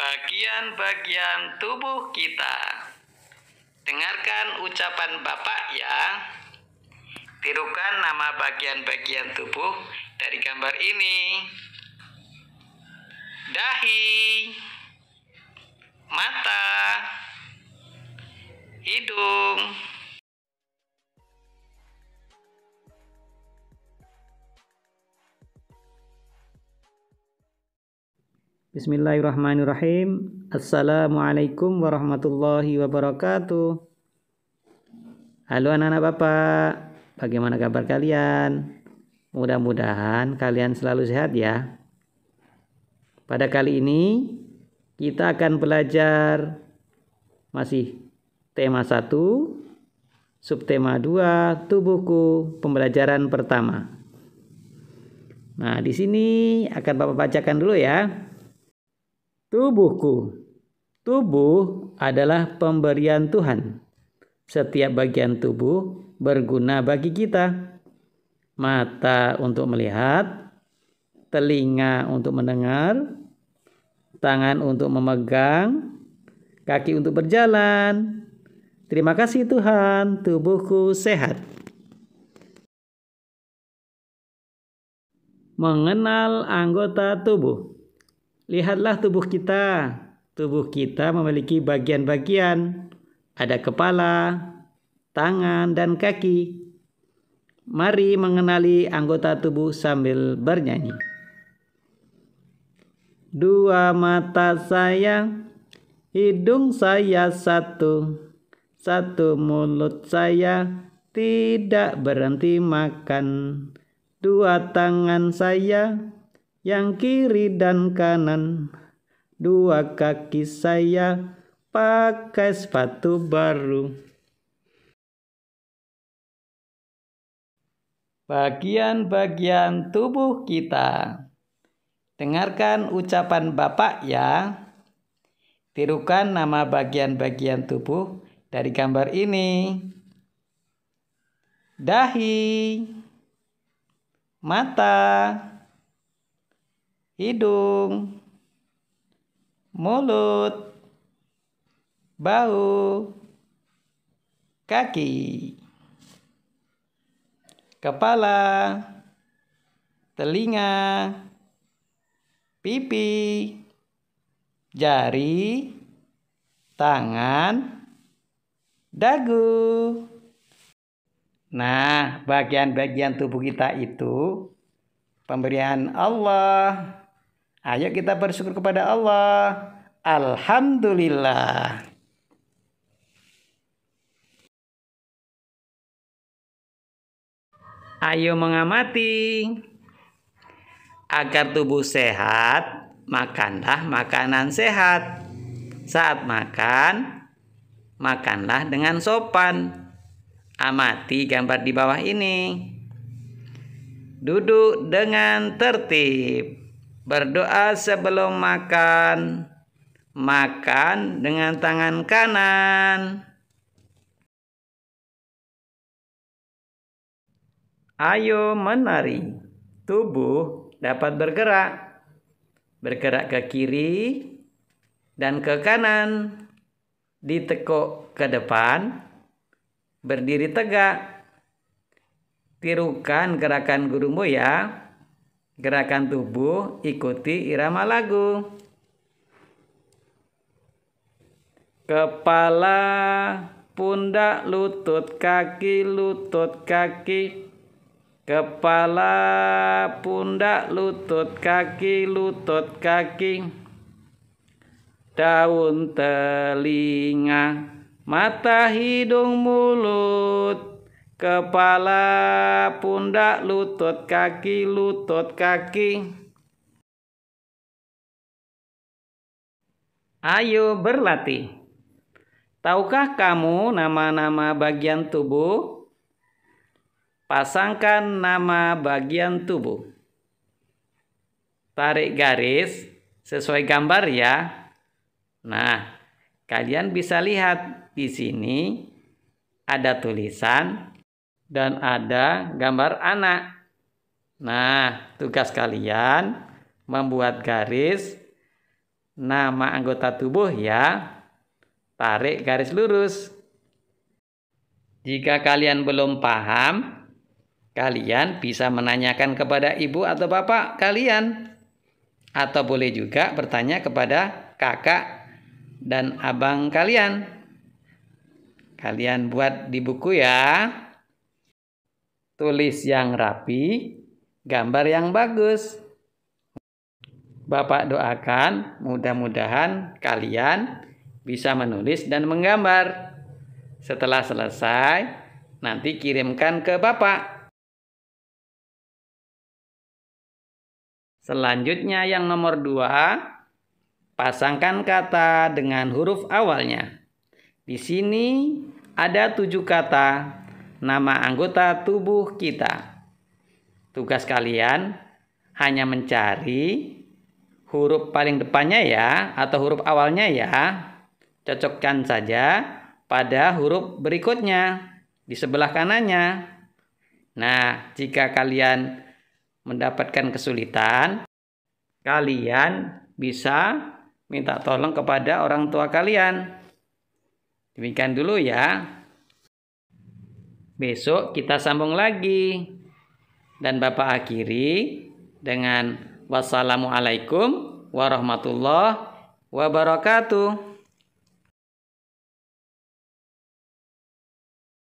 bagian-bagian tubuh kita. Dengarkan ucapan Bapak ya. Tirukan nama bagian-bagian tubuh dari gambar ini. Dahi, mata, hidung, Bismillahirrahmanirrahim. Assalamualaikum warahmatullahi wabarakatuh. Halo anak-anak Bapak, bagaimana kabar kalian? Mudah-mudahan kalian selalu sehat ya. Pada kali ini kita akan belajar masih tema 1, subtema 2, tubuhku, pembelajaran pertama. Nah, di sini akan Bapak bacakan dulu ya tubuhku. Tubuh adalah pemberian Tuhan. Setiap bagian tubuh berguna bagi kita. Mata untuk melihat, telinga untuk mendengar, tangan untuk memegang, kaki untuk berjalan. Terima kasih Tuhan, tubuhku sehat. Mengenal anggota tubuh. Lihatlah tubuh kita. Tubuh kita memiliki bagian-bagian. Ada kepala, tangan, dan kaki. Mari mengenali anggota tubuh sambil bernyanyi. Dua mata saya, hidung saya satu, satu mulut saya tidak berhenti makan. Dua tangan saya yang kiri dan kanan. Dua kaki saya pakai sepatu baru. Bagian-bagian tubuh kita. Dengarkan ucapan Bapak ya. Tirukan nama bagian-bagian tubuh dari gambar ini. Dahi, mata, hidung, mulut, bahu, kaki, kepala, telinga, pipi, jari, tangan, dagu. Nah, bagian-bagian tubuh kita itu pemberian Allah Ayo kita bersyukur kepada Allah. Alhamdulillah. Ayo mengamati. Agar tubuh sehat, makanlah makanan sehat. Saat makan, makanlah dengan sopan. Amati gambar di bawah ini. Duduk dengan tertib. Berdoa sebelum makan. Makan dengan tangan kanan. Ayo menari. Tubuh dapat bergerak. Bergerak ke kiri dan ke kanan. Ditekuk ke depan. Berdiri tegak. Tirukan gerakan gurumu ya gerakan tubuh, ikuti irama lagu. Kepala, pundak, lutut, kaki, lutut, kaki. Kepala, pundak, lutut, kaki, lutut, kaki. Daun telinga, mata, hidung, mulut, kepala, pundak, lutut, kaki, lutut, kaki. Ayo berlatih. Tahukah kamu nama-nama bagian tubuh? Pasangkan nama bagian tubuh. Tarik garis sesuai gambar ya. Nah, kalian bisa lihat di sini ada tulisan dan ada gambar anak. Nah, tugas kalian membuat garis nama anggota tubuh ya. Tarik garis lurus. Jika kalian belum paham, kalian bisa menanyakan kepada ibu atau bapak kalian. Atau boleh juga bertanya kepada kakak dan abang kalian. Kalian buat di buku ya tulis yang rapi, gambar yang bagus. Bapak doakan mudah-mudahan kalian bisa menulis dan menggambar. Setelah selesai, nanti kirimkan ke Bapak. Selanjutnya yang nomor dua, pasangkan kata dengan huruf awalnya. Di sini ada tujuh kata nama anggota tubuh kita. Tugas kalian hanya mencari huruf paling depannya ya atau huruf awalnya ya. Cocokkan saja pada huruf berikutnya di sebelah kanannya. Nah, jika kalian mendapatkan kesulitan, kalian bisa minta tolong kepada orang tua kalian. Demikian dulu ya. Besok kita sambung lagi. Dan Bapak akhiri dengan wassalamualaikum warahmatullahi wabarakatuh.